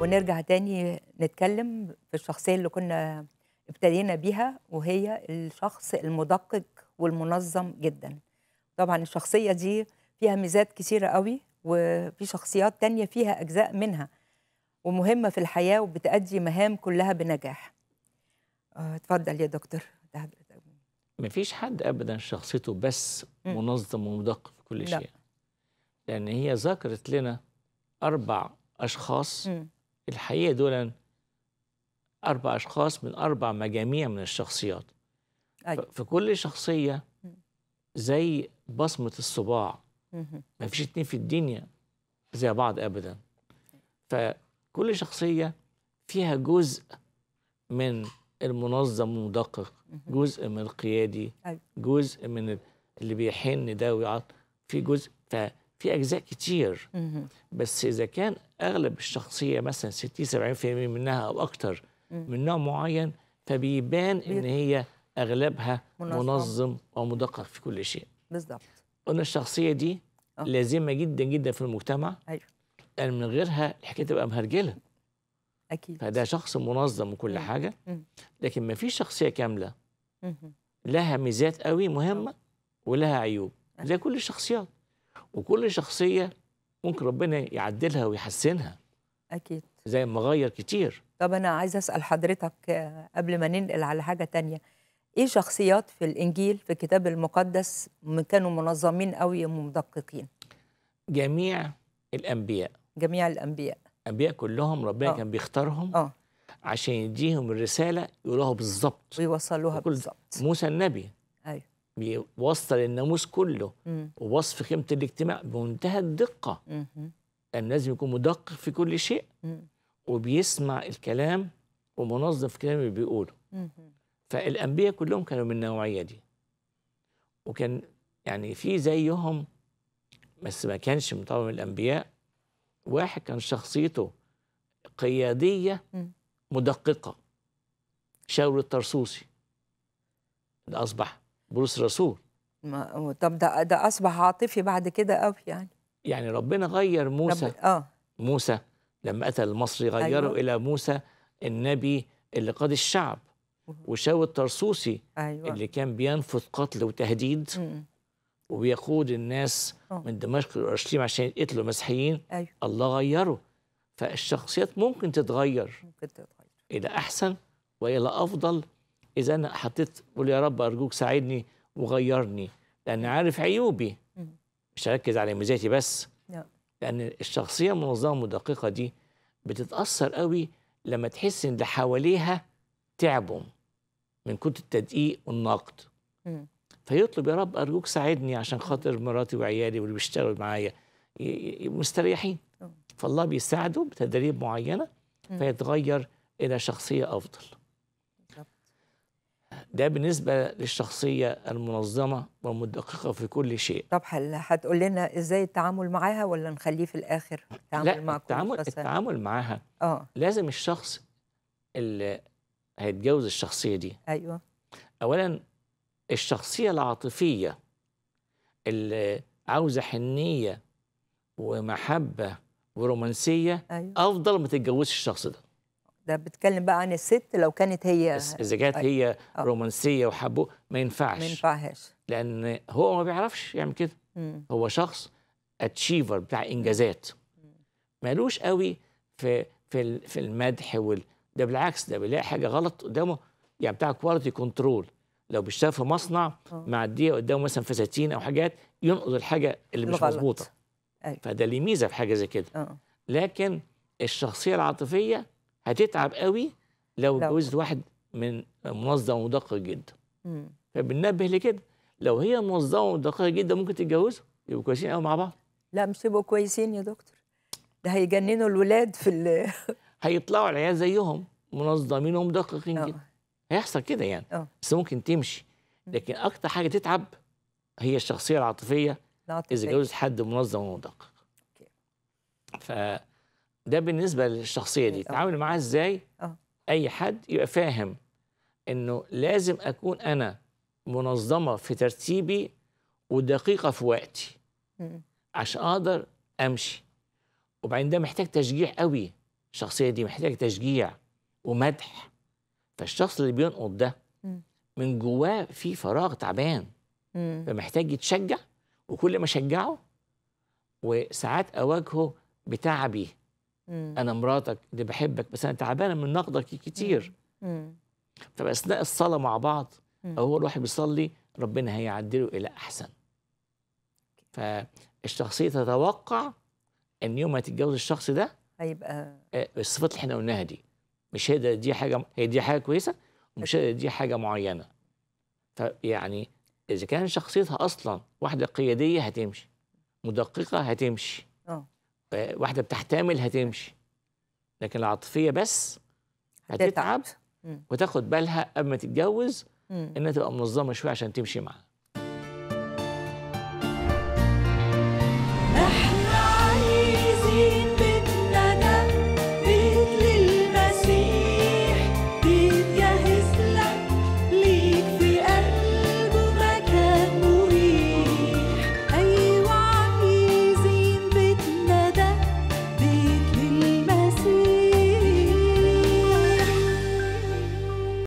ونرجع تاني نتكلم في الشخصية اللي كنا ابتدينا بيها وهي الشخص المدقق والمنظم جدا طبعا الشخصية دي فيها ميزات كثيرة قوي وفي شخصيات تانية فيها أجزاء منها ومهمة في الحياة وبتأدي مهام كلها بنجاح آه، اتفضل يا دكتور مفيش حد أبدا شخصيته بس منظم ومدقق في كل شيء لأن هي ذكرت لنا أربع أشخاص م. الحقيقه دول اربع اشخاص من اربع مجاميع من الشخصيات أيوة. في كل شخصيه زي بصمه الصباع ما فيش اتنين في الدنيا زي بعض ابدا فكل شخصيه فيها جزء من المنظم ومدقق جزء من القيادي أيوة. جزء من اللي بيحن ده ويعط في جزء ف في اجزاء كتير بس اذا كان اغلب الشخصيه مثلا 60 70% منها او اكتر من نوع معين فبيبان ان هي اغلبها منظم, ومدقق في كل شيء بالظبط قلنا الشخصيه دي آه. لازمه جدا جدا في المجتمع ايوه لان من غيرها الحكايه تبقى مهرجله اكيد فده شخص منظم وكل حاجه لكن ما فيش شخصيه كامله لها ميزات قوي مهمه آه. ولها عيوب زي أيوه. كل الشخصيات وكل شخصيه ممكن ربنا يعدلها ويحسنها اكيد زي ما غير كتير طب انا عايزه اسال حضرتك آه، قبل ما ننقل على حاجه تانية ايه شخصيات في الانجيل في الكتاب المقدس كانوا منظمين قوي ومدققين جميع الانبياء جميع الانبياء الانبياء كلهم ربنا أوه. كان بيختارهم أوه. عشان يديهم الرساله يقولوها بالظبط ويوصلوها بالظبط موسى النبي بيوصل الناموس كله ووصف قيمه الاجتماع بمنتهى الدقه مم. لازم يكون مدقق في كل شيء وبيسمع الكلام ومنظم في كلام اللي بيقوله فالأنبياء كلهم كانوا من النوعية دي وكان يعني في زيهم بس ما كانش طبعا من الأنبياء واحد كان شخصيته قيادية مدققة شاور الطرسوسي اللي أصبح بولس الرسول ما طب ده ده اصبح عاطفي بعد كده قوي يعني يعني ربنا غير موسى رب... اه موسى لما قتل المصري غيره أيوة. الى موسى النبي اللي قاد الشعب وشاو الترسوسي أيوة. اللي كان بينفذ قتل وتهديد م. وبيقود الناس أوه. من دمشق لاورشليم عشان يقتلوا المسيحيين أيوة. الله غيره فالشخصيات ممكن تتغير ممكن تتغير الى احسن والى افضل اذا انا حطيت قول يا رب ارجوك ساعدني وغيرني لان عارف عيوبي مش هركز على ميزاتي بس لان الشخصيه المنظمه المدققه دي بتتاثر قوي لما تحس ان اللي حواليها تعبوا من كتر التدقيق والنقد فيطلب يا رب ارجوك ساعدني عشان خاطر مراتي وعيالي واللي بيشتغلوا معايا مستريحين فالله بيساعده بتدريب معينه فيتغير الى شخصيه افضل ده بالنسبه للشخصيه المنظمه والمدققه في كل شيء طب هل هتقول لنا ازاي التعامل معاها ولا نخليه في الاخر التعامل لا مع التعامل التعامل معاها اه لازم الشخص اللي هيتجوز الشخصيه دي ايوه اولا الشخصيه العاطفيه اللي عاوزه حنيه ومحبه ورومانسيه أيوة. افضل ما تتجوزش الشخص ده ده بتكلم بقى عن الست لو كانت هي اذا كانت هي أوه. رومانسيه وحبه ما ينفعش ما ينفعش لان هو ما بيعرفش يعمل كده مم. هو شخص اتشيفر بتاع انجازات مالوش قوي في في في المدح وال ده بالعكس ده بيلاقي حاجه غلط قدامه يعني بتاع كواليتي كنترول لو بيشتغل في مصنع آه. معديه قدامه مثلا فساتين او حاجات ينقض الحاجه اللي مش مظبوطه أيوة. فده ليه ميزه في حاجه زي كده آه. لكن الشخصيه العاطفيه هتتعب قوي لو اتجوزت واحد من منظم ودقيق جدا فبننبه لكده لو هي منظمه ودقيقه جدا ممكن تتجوزوا يبقوا كويسين قوي مع بعض لا مش يبقوا كويسين يا دكتور ده هيجننوا الولاد في ال هيطلعوا العيال زيهم منظمين ومدققين جدا اه. هيحصل كده يعني أوه. بس ممكن تمشي لكن اكتر حاجه تتعب هي الشخصيه العاطفيه العاطفية. اذا جوزت حد منظم ومدقق ف ده بالنسبه للشخصيه دي تعامل معاها ازاي أوه. اي حد يبقى فاهم انه لازم اكون انا منظمه في ترتيبي ودقيقه في وقتي عشان اقدر امشي وبعدين ده محتاج تشجيع قوي الشخصيه دي محتاج تشجيع ومدح فالشخص اللي بينقض ده من جواه في فراغ تعبان فمحتاج يتشجع وكل ما شجعه وساعات اواجهه بتعبي مم. انا مراتك اللي بحبك بس انا تعبانه من نقدك كتير مم. فباثناء الصلاه مع بعض مم. هو الواحد بيصلي ربنا هيعدله الى احسن فالشخصيه تتوقع ان يوم ما تتجوز الشخص ده هيبقى آه، الصفات اللي احنا قلناها دي مش هي دي حاجه هي دي حاجه كويسه ومش هي دي حاجه معينه فيعني اذا كان شخصيتها اصلا واحده قياديه هتمشي مدققه هتمشي اه آه، واحده بتحتمل هتمشي لكن العاطفيه بس هتتعب وتاخد بالها قبل ما تتجوز انها تبقى منظمه شويه عشان تمشي معاها